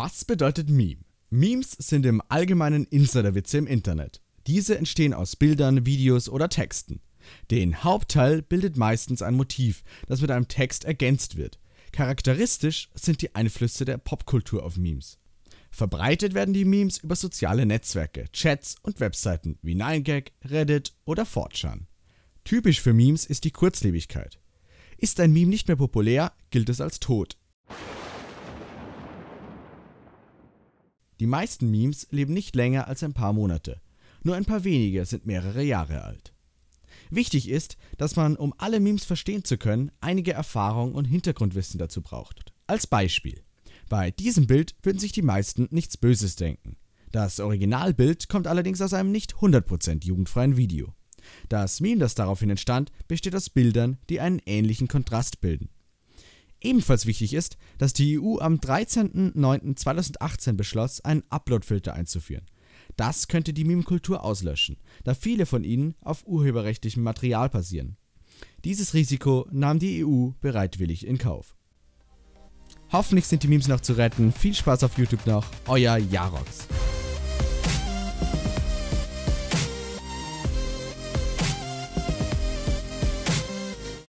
Was bedeutet Meme? Memes sind im allgemeinen Insiderwitze im Internet. Diese entstehen aus Bildern, Videos oder Texten. Den Hauptteil bildet meistens ein Motiv, das mit einem Text ergänzt wird. Charakteristisch sind die Einflüsse der Popkultur auf Memes. Verbreitet werden die Memes über soziale Netzwerke, Chats und Webseiten wie 9gag, Reddit oder 4chan. Typisch für Memes ist die Kurzlebigkeit. Ist ein Meme nicht mehr populär, gilt es als tot, Die meisten Memes leben nicht länger als ein paar Monate. Nur ein paar wenige sind mehrere Jahre alt. Wichtig ist, dass man, um alle Memes verstehen zu können, einige Erfahrung und Hintergrundwissen dazu braucht. Als Beispiel. Bei diesem Bild würden sich die meisten nichts Böses denken. Das Originalbild kommt allerdings aus einem nicht 100% jugendfreien Video. Das Meme, das daraufhin entstand, besteht aus Bildern, die einen ähnlichen Kontrast bilden. Ebenfalls wichtig ist, dass die EU am 13.09.2018 beschloss, einen Uploadfilter einzuführen. Das könnte die Meme-Kultur auslöschen, da viele von ihnen auf urheberrechtlichem Material basieren. Dieses Risiko nahm die EU bereitwillig in Kauf. Hoffentlich sind die Memes noch zu retten. Viel Spaß auf YouTube noch. Euer Jarox.